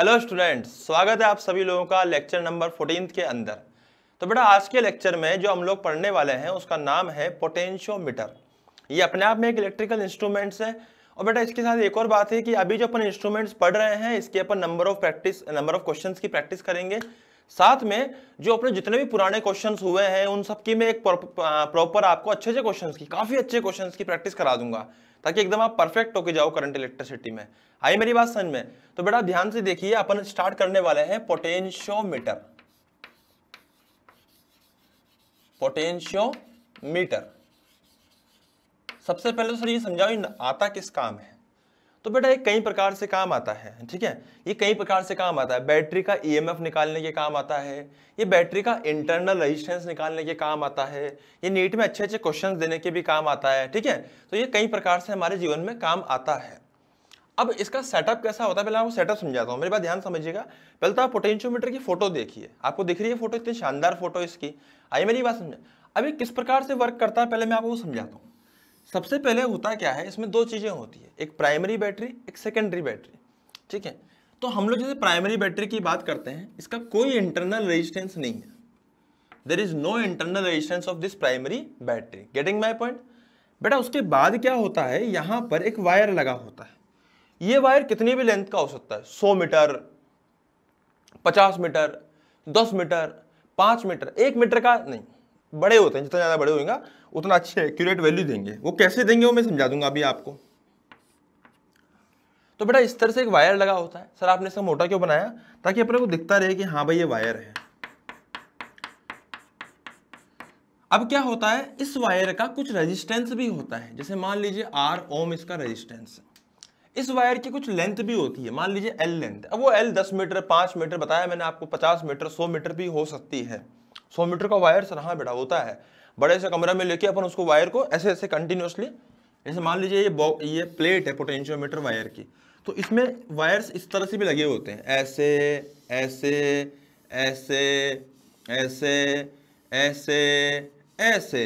Hello students स्वागत है आप सभी लोगों का लेक्चर नंबर फोर्टीन के अंदर तो बेटा आज के लेक्चर में जो हम लोग पढ़ने वाले हैं उसका नाम है पोटेंशियोमीटर ये अपने आप में एक इलेक्ट्रिकल इंस्ट्रूमेंट्स है और बेटा इसके साथ एक और बात है कि अभी जो अपन इंस्ट्रूमेंट्स पढ़ रहे हैं इसके अपन number of practice number of question की प्रैक्टिस करेंगे साथ में जो अपने जितने भी पुराने क्वेश्चन हुए हैं उन सबकी मैं एक प्रॉपर आपको अच्छे अच्छे क्वेश्चन की काफ़ी अच्छे क्वेश्चन की प्रैक्टिस करा दूंगा ताकि एकदम आप परफेक्ट होके जाओ करंट इलेक्ट्रिसिटी में आई मेरी बात समझ में तो बेटा ध्यान से देखिए अपन स्टार्ट करने वाले हैं पोटेंशियोमीटर पोटेंशियोमीटर सबसे पहले तो सर ये समझाओ आता किस काम है तो बेटा ये कई प्रकार से काम आता है ठीक है ये कई प्रकार से काम आता है बैटरी का ईएमएफ e निकालने के काम आता है ये बैटरी का इंटरनल रेजिस्टेंस निकालने के काम आता है ये नीट में अच्छे अच्छे क्वेश्चन देने के भी काम आता है ठीक है तो ये कई प्रकार से हमारे जीवन में काम आता है अब इसका सेटअप कैसा होता है पहले आपको सेटअप समझाता हूँ मेरे बात ध्यान समझिएगा पहले तो आप पोटेंशियोमीटर की फोटो देखिए आपको दिख रही है फोटो इतनी शानदार फोटो इसकी आइए मेरी बात समझे अभी किस प्रकार से वर्क करता है पहले मैं आपको समझाता हूँ सबसे पहले होता क्या है इसमें दो चीज़ें होती है एक प्राइमरी बैटरी एक सेकेंडरी बैटरी ठीक है तो हम लोग जैसे प्राइमरी बैटरी की बात करते हैं इसका कोई इंटरनल रेजिस्टेंस नहीं है there is no internal resistance of this primary battery getting my point बेटा उसके बाद क्या होता है यहाँ पर एक वायर लगा होता है ये वायर कितनी भी लेंथ का हो सकता है सौ मीटर पचास मीटर दस मीटर पाँच मीटर एक मीटर का नहीं बड़े होते हैं जितना ज़्यादा बड़े होंगे उतना अच्छे एक्यूरेट वैल्यू देंगे वो कैसे देंगे वो मैं समझा दूंगा अभी आपको तो बेटा इस तरह से एक वायर लगा होता है सर आपने इसका मोटा क्यों बनाया ताकि अपने को दिखता रहे कि हाँ भाई ये वायर है अब क्या होता है इस वायर का कुछ रेजिस्टेंस भी होता है जैसे मान लीजिए आर ओम इसका रेजिस्टेंस इस वायर की कुछ लेंथ भी होती है मान लीजिए एल लेंथ अब वो एल दस मीटर पांच मीटर बताया मैंने आपको पचास मीटर सौ मीटर भी हो सकती है सौ मीटर का वायर सर हाँ बेटा होता है बड़े से कमरा में लेके अपन उसको वायर को ऐसे ऐसे कंटिन्यूसली ऐसे मान लीजिए ये ये प्लेट है पोटेंशियोमीटर वायर की तो इसमें वायर्स इस तरह से भी लगे होते हैं ऐसे ऐसे ऐसे ऐसे ऐसे ऐसे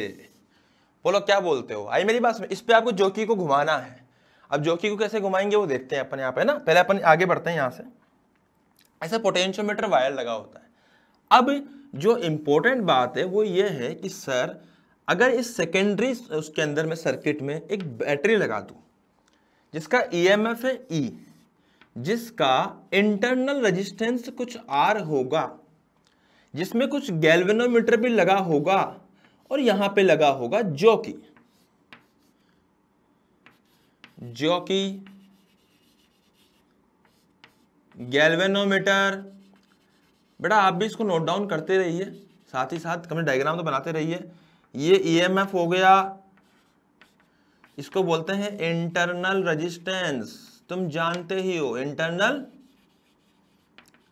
बोलो क्या बोलते हो आई मेरी बात इस पर आपको जोकी को घुमाना है अब जोकी को कैसे घुमाएंगे वो देखते हैं अपन यहाँ पे ना पहले अपन आगे बढ़ते हैं यहाँ से ऐसा पोटेंशियोमीटर वायर लगा होता है अब जो इम्पोर्टेंट बात है वो ये है कि सर अगर इस सेकेंडरी उसके अंदर में सर्किट में एक बैटरी लगा दूँ जिसका ई एम एफ है ई e, जिसका इंटरनल रेजिस्टेंस कुछ आर होगा जिसमें कुछ गैल्वेनोमीटर भी लगा होगा और यहां पे लगा होगा जो कि जो कि गैल्वेनोमीटर बेटा आप भी इसको नोट डाउन करते रहिए साथ ही साथ कमेंट डायग्राम तो बनाते रहिए ये ईएमएफ e हो गया इसको बोलते हैं इंटरनल रजिस्टेंस तुम जानते ही हो internal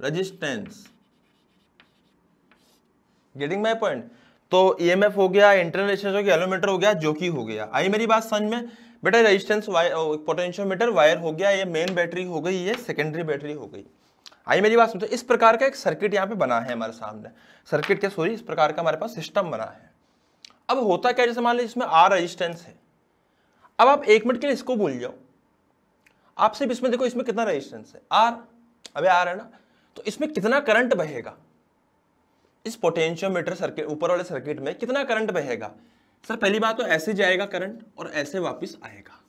resistance getting my point तो ईएमएफ e हो गया इंटरनल रेजिस्टेंस हो गया एलोमीटर हो गया जो की हो गया आई मेरी बात समझ में बेटा रेजिस्टेंस पोटेंशियोमीटर वायर हो गया ये मेन बैटरी हो गई ये सेकेंडरी बैटरी हो गई आई मेरी बात सुनते इस प्रकार का एक सर्किट यहाँ पे बना है हमारे सामने सर्किट क्या सॉरी इस प्रकार का हमारे पास सिस्टम बना है अब होता क्या जैसे मान लीजिए इसमें आर रजिस्टेंस है अब आप एक मिनट के लिए इसको भूल जाओ आप सिर्फ इसमें देखो इसमें कितना रजिस्टेंस है आर अबे आर है ना तो इसमें कितना करंट बहेगा इस पोटेंशियोमीटर सर्किट ऊपर वाले सर्किट में कितना करंट बहेगा सर पहली बात तो ऐसे जाएगा करंट और ऐसे वापस आएगा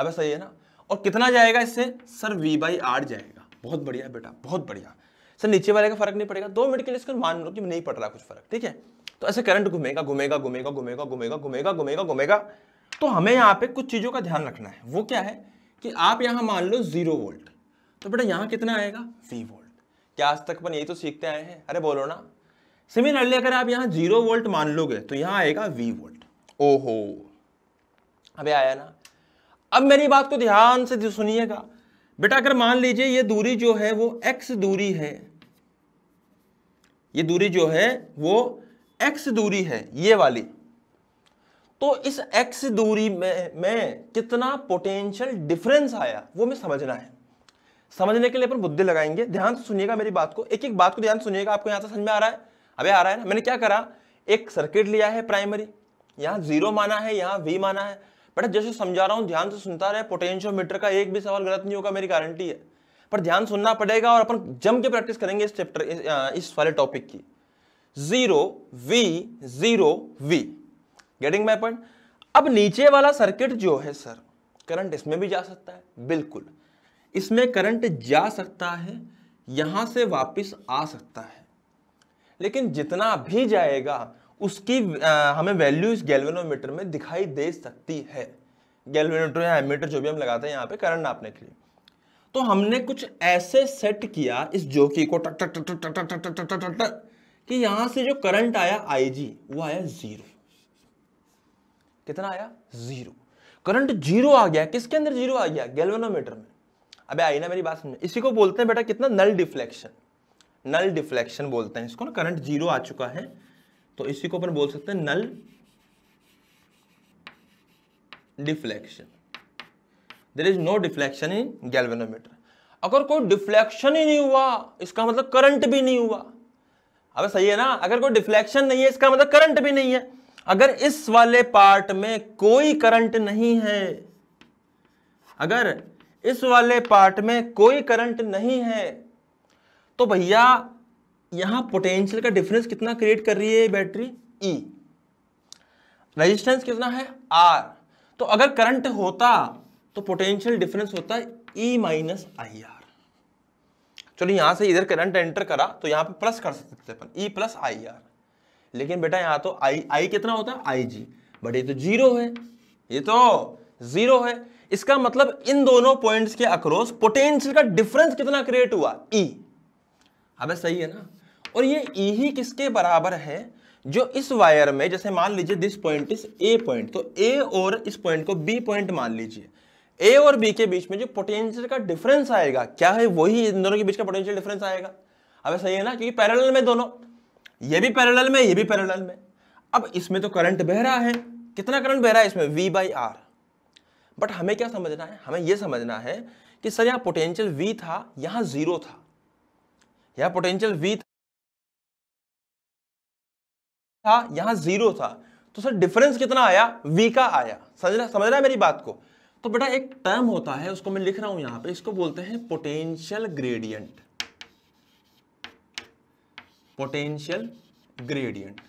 अब सही है ना और कितना जाएगा इससे सर वी बाई आर जाएगा बहुत बढ़िया बेटा बहुत बढ़िया सर नीचे वाले का फर्क नहीं पड़ेगा दो मिनट के लिए इसको मान लो कि नहीं पड़ रहा कुछ फर्क ठीक है तो ऐसे करंट घूमेगा घूमेगा घूमेगा घूमेगा घूमेगा घूमेगा घूमेगा घूमेगा तो हमें यहाँ पे कुछ चीज़ों का ध्यान रखना है वो क्या है कि आप यहाँ मान लो जीरो वोल्ट तो बेटा यहाँ कितना आएगा वी वोल्ट क्या आज तक अपन यही तो सीखते आए हैं अरे बोलो ना सिमिलरली अगर आप यहाँ जीरो वोल्ट मान लोगे तो यहाँ आएगा वी वोल्ट ओहो अभी आया ना अब मेरी बात को ध्यान से सुनिएगा बेटा अगर मान लीजिए ये दूरी जो है वो एक्स दूरी है ये दूरी जो है वो एक्स दूरी है ये वाली तो इस एक्स दूरी में में कितना पोटेंशियल डिफरेंस आया वो मैं समझना है समझने के लिए अपन बुद्धि लगाएंगे ध्यान से सुनिएगा मेरी बात को एक एक बात को ध्यान सुनिएगा आपको यहां से समझ में आ रहा है अबे आ रहा है ना मैंने क्या करा एक सर्किट लिया है प्राइमरी यहां जीरो माना है यहां वी माना है बेटा जैसे समझा रहा हूँ ध्यान से सुनता रहे पोटेंशियोमीटर का एक भी सवाल गलत नहीं होगा मेरी गारंटी है पर ध्यान सुनना पड़ेगा और अपन जम के प्रैक्टिस करेंगे इस चैप्टर इस, वाले टॉपिक की zero V zero V getting my point अब नीचे वाला सर्किट जो है सर करंट इसमें भी जा सकता है बिल्कुल इसमें करंट जा सकता है यहां से वापस आ सकता है लेकिन जितना भी जाएगा उसकी आ, हमें वैल्यू इस गैल्वेनोमीटर में दिखाई दे सकती है गैल्वेनोमीटर या एमीटर जो भी हम लगाते हैं यहाँ पे करंट नापने के लिए तो हमने कुछ ऐसे सेट किया इस जोकी को टक टक टक टक टक टक टक टक टक टक कि यहां से जो करंट आया आईजी वो आया जीरो कितना आया जीरो करंट जीरो आ गया किसके अंदर जीरो आ गया गैल्वेनोमीटर में अबे आई ना मेरी बात समझ इसी को बोलते हैं बेटा कितना नल डिफ्लेक्शन नल डिफ्लेक्शन बोलते हैं इसको ना करंट जीरो आ चुका है तो इसी को अपन बोल सकते हैं null deflection there is no deflection in galvanometer अगर कोई डिफ्लेक्शन ही नहीं हुआ इसका मतलब करंट भी नहीं हुआ अब सही है ना अगर कोई डिफ्लेक्शन नहीं है इसका मतलब करंट भी नहीं है अगर इस वाले पार्ट में कोई करंट नहीं है अगर इस वाले पार्ट में कोई करंट नहीं है तो भैया यहाँ पोटेंशियल का डिफरेंस कितना क्रिएट कर रही है ये बैटरी ई e. रेजिस्टेंस कितना है आर तो अगर करंट होता तो पोटेंशियल डिफरेंस होता है ई माइनस आई आर चलो यहां से इधर करंट एंटर करा तो यहां पे प्लस कर सकते थे अपन ई प्लस आई आर लेकिन बेटा यहां तो आई आई कितना होता है आई जी बट ये तो जीरो है ये तो जीरो है इसका मतलब इन दोनों पॉइंट्स के अक्रॉस पोटेंशियल का डिफरेंस कितना क्रिएट हुआ ई e. हमें सही है ना और ये ई e ही किसके बराबर है जो इस वायर में जैसे मान लीजिए this point is A point तो ए और इस पॉइंट को बी पॉइंट मान लीजिए ए और बी के बीच में जो पोटेंशियल का डिफरेंस आएगा क्या है वही इन दोनों के बीच का पोटेंशियल डिफरेंस आएगा अब सही है ना क्योंकि पैरेलल में दोनों ये भी पैरेलल में ये भी पैरेलल में अब इसमें तो करंट बह रहा है कितना करंट बह रहा है इसमें वी बाई आर बट हमें क्या समझना है हमें यह समझना है कि सर यहाँ पोटेंशियल वी था यहाँ जीरो था यहाँ पोटेंशियल वी था यहां जीरो था तो सर डिफरेंस कितना आया वी का आया समझ रहा है मेरी बात को तो बेटा एक टर्म होता है उसको मैं लिख रहा हूं यहां पे इसको बोलते हैं पोटेंशियल ग्रेडियंट पोटेंशियल ग्रेडियंट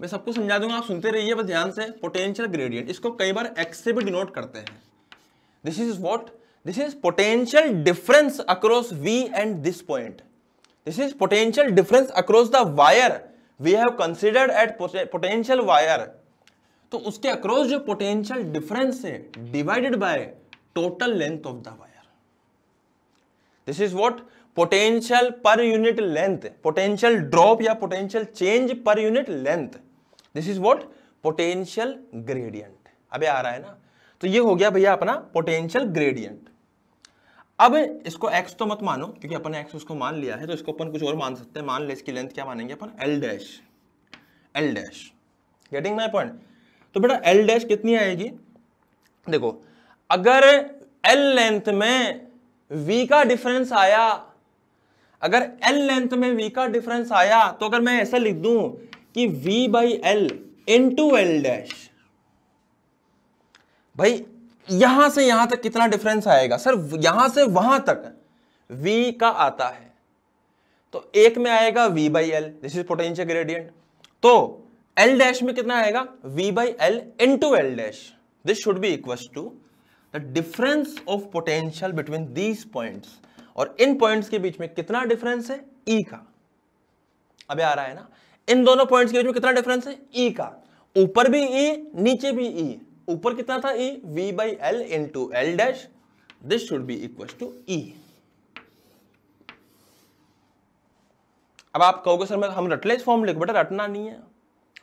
मैं सबको समझा दूंगा आप सुनते रहिए बस ध्यान से पोटेंशियल ग्रेडियंट इसको कई बार एक्स से भी डिनोट करते हैं this is what this is potential difference across V and this point this is potential difference across the wire we have considered at potential wire तो उसके अक्रॉस जो पोटेंशियल डिफरेंस है divided by total length of the wire this is what potential per unit length potential drop या potential change per unit length this is what potential gradient अभी आ रहा है ना तो ये हो गया भैया अपना पोटेंशियल ग्रेडियंट अब इसको x तो मत मानो क्योंकि अपन x उसको मान लिया है तो इसको अपन कुछ और मान सकते हैं मान ले इसकी लेंथ क्या मानेंगे अपन l dash l dash getting my point तो बेटा l डैश कितनी आएगी देखो अगर l लेंथ में v का डिफरेंस आया अगर l लेंथ में v का डिफरेंस आया तो अगर मैं ऐसा लिख दूं कि v by L into L dash भाई यहां से यहां तक कितना डिफरेंस आएगा सर यहां से वहां तक v का आता है तो एक में आएगा v by L this is potential gradient तो एल डैश में कितना आएगा v by L into L dash this should be equal to the difference of potential between these points और इन पॉइंट्स के बीच में कितना डिफरेंस है ई e का अभी आ रहा है ना इन दोनों पॉइंट्स के बीच में कितना डिफरेंस है ई e का ऊपर भी ई e, नीचे भी ई e. ऊपर कितना था E V by L into L dash this should be equal to E अब आप कहोगे सर मैं हम रट इस फॉर्म लिख बेटा रटना नहीं है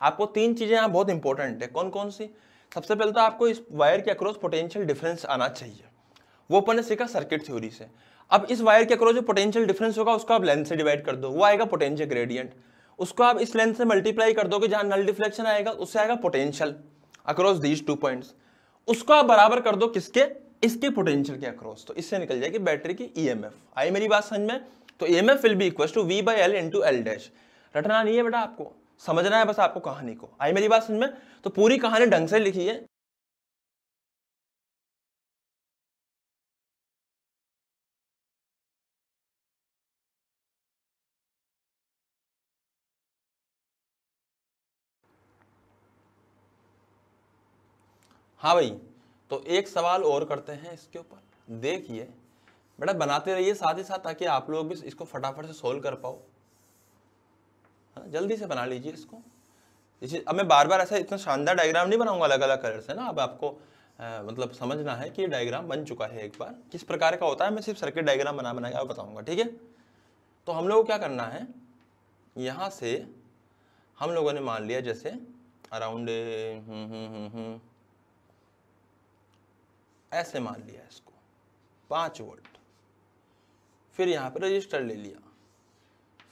आपको तीन चीज़ें यहां बहुत इंपॉर्टेंट है कौन कौन सी सबसे पहले तो आपको इस वायर के अक्रॉस पोटेंशियल डिफरेंस आना चाहिए वो अपन ने सीखा सर्किट थ्योरी से अब इस वायर के अक्रॉस जो पोटेंशियल डिफरेंस होगा उसको आप लेंथ से डिवाइड कर दो वो आएगा पोटेंशियल ग्रेडियंट उसको आप इस लेंथ से मल्टीप्लाई कर दोगे जहां नल डिफ्लेक्शन आएगा उससे आएगा potential across these two points उसको आप बराबर कर दो किसके इसके पोटेंशियल के अक्रॉस तो इससे निकल जाएगी बैटरी की ई एम एफ आई मेरी बात समझ में तो E M F will be equal to V by L into L dash रटना नहीं है बेटा आपको समझना है बस आपको कहानी को आई मेरी बात समझ में तो पूरी कहानी ढंग से लिखी है हाँ भाई तो एक सवाल और करते हैं इसके ऊपर देखिए बेटा बनाते रहिए साथ ही साथ ताकि आप लोग भी इसको फटाफट से सोल्व कर पाओ हाँ जल्दी से बना लीजिए इसको इसी अब मैं बार बार ऐसा इतना शानदार डायग्राम नहीं बनाऊंगा अलग अलग कलर से ना अब आपको आ, मतलब समझना है कि ये डायग्राम बन चुका है एक बार किस प्रकार का होता है मैं सिर्फ सर्किट डायग्राम बना बना के आप बताऊँगा ठीक है तो हम लोग को क्या करना है यहाँ से हम लोगों ने मान लिया जैसे अराउंड ऐसे मान लिया इसको पाँच वोल्ट फिर यहाँ पे रजिस्टर ले लिया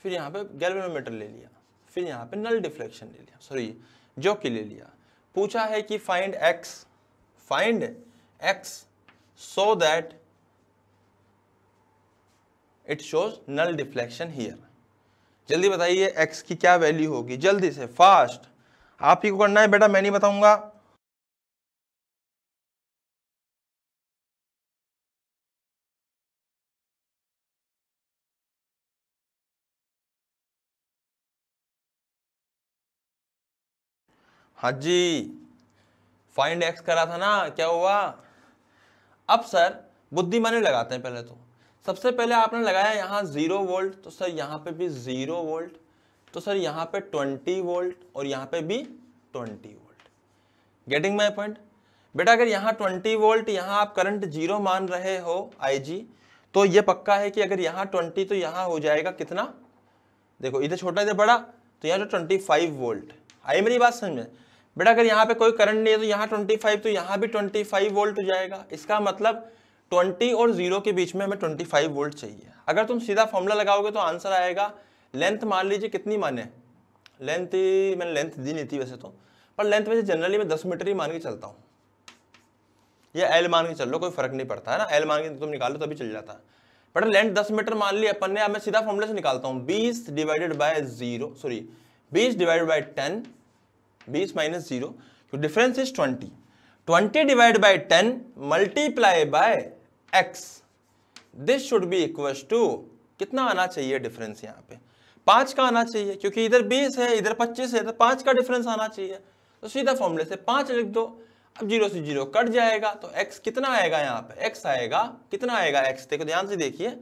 फिर यहाँ पे गैल्वेनोमीटर ले लिया फिर यहाँ पे नल डिफ्लेक्शन ले लिया सॉरी जो कि ले लिया पूछा है कि find X find X so that it shows null deflection here जल्दी बताइए एक्स की क्या वैल्यू होगी जल्दी से फास्ट आप ही को करना है बेटा मैं नहीं बताऊंगा हाँ जी फाइंड एक्स करा था ना क्या हुआ अब सर बुद्धिमानी लगाते हैं पहले तो सबसे पहले आपने लगाया यहाँ ज़ीरो वोल्ट तो सर यहाँ पे भी ज़ीरो वोल्ट तो सर यहाँ पे ट्वेंटी वोल्ट और यहाँ पे भी twenty volt getting my point बेटा अगर यहाँ ट्वेंटी वोल्ट यहाँ आप करंट जीरो मान रहे हो आई तो ये पक्का है कि अगर यहाँ ट्वेंटी तो यहाँ हो जाएगा कितना देखो इधर छोटा इधर बड़ा तो यहाँ जो ट्वेंटी फाइव वोल्ट आई मेरी बात समझ में बेटा अगर यहाँ पे कोई करंट नहीं है तो यहाँ ट्वेंटी फाइव तो यहाँ भी ट्वेंटी फाइव वोल्ट हो जाएगा इसका मतलब ट्वेंटी और जीरो के बीच में हमें ट्वेंटी फाइव वोल्ट चाहिए अगर तुम सीधा फॉर्मूला लगाओगे तो आंसर आएगा लेंथ मान लीजिए कितनी माने लेंथ मैंने लेंथ दी नहीं थी वैसे तो पर लेंथ वैसे जनरली मैं दस मीटर ही मान के चलता हूँ या एल मान के चल लो कोई फर्क नहीं पड़ता है ना एल मान के तुम निकालो तभी चल जाता है बट लेंथ दस मीटर मान ली अपन ने अब मैं सीधा फॉर्मूला से निकालता हूँ बीस डिवाइडेड बाय जीरो सॉरी बीस डिवाइडेड बाय टेन बीस माइनस जीरो तो difference is twenty twenty divide by ten multiply by X this should be equal to कितना आना चाहिए डिफरेंस यहाँ पे पाँच का आना चाहिए क्योंकि इधर बीस है इधर पच्चीस है तो पाँच का डिफरेंस आना चाहिए तो सीधा फॉर्मूले से पाँच लिख दो अब जीरो से जीरो कट जाएगा तो एक्स कितना आएगा यहाँ पे एक्स आएगा कितना आएगा एक्स देखो ध्यान से देखिए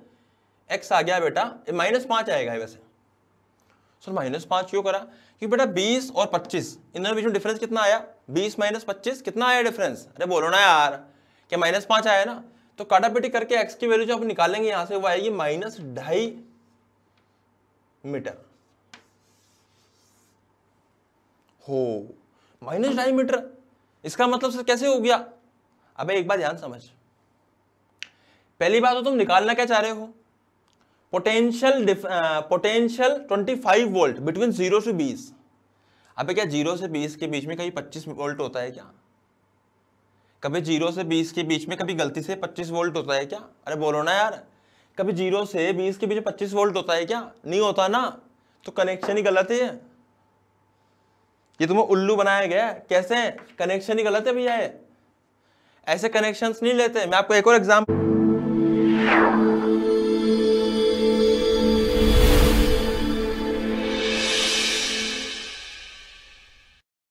एक्स आ गया बेटा माइनस पाँच आएगा वैसे सर माइनस पाँच क्यों करा कि बेटा बीस और पच्चीस इन दोनों बीच में डिफरेंस कितना आया बीस माइनस पच्चीस कितना आया डिफरेंस अरे बोलो ना यार क्या माइनस पाँच आया ना तो काटापिटी करके एक्स की वैल्यू जो आप निकालेंगे यहाँ से वो आएगी माइनस ढाई मीटर हो माइनस ढाई मीटर इसका मतलब सर कैसे हो गया अबे एक बार ध्यान समझ पहली बात तो तुम निकालना क्या चाह रहे हो potential potential 25 volt between zero से 20 अबे क्या जीरो से 20 के बीच में कहीं 25 वोल्ट होता है क्या कभी जीरो से 20 के बीच में कभी गलती से 25 वोल्ट होता है क्या अरे बोलो ना यार कभी जीरो से 20 के बीच में 25 वोल्ट होता है क्या नहीं होता ना तो कनेक्शन ही गलत है ये तुम्हें तो उल्लू बनाया गया कैसे कनेक्शन ही गलत है भैया ऐसे कनेक्शन नहीं लेते मैं आपको एक और एग्जाम्पल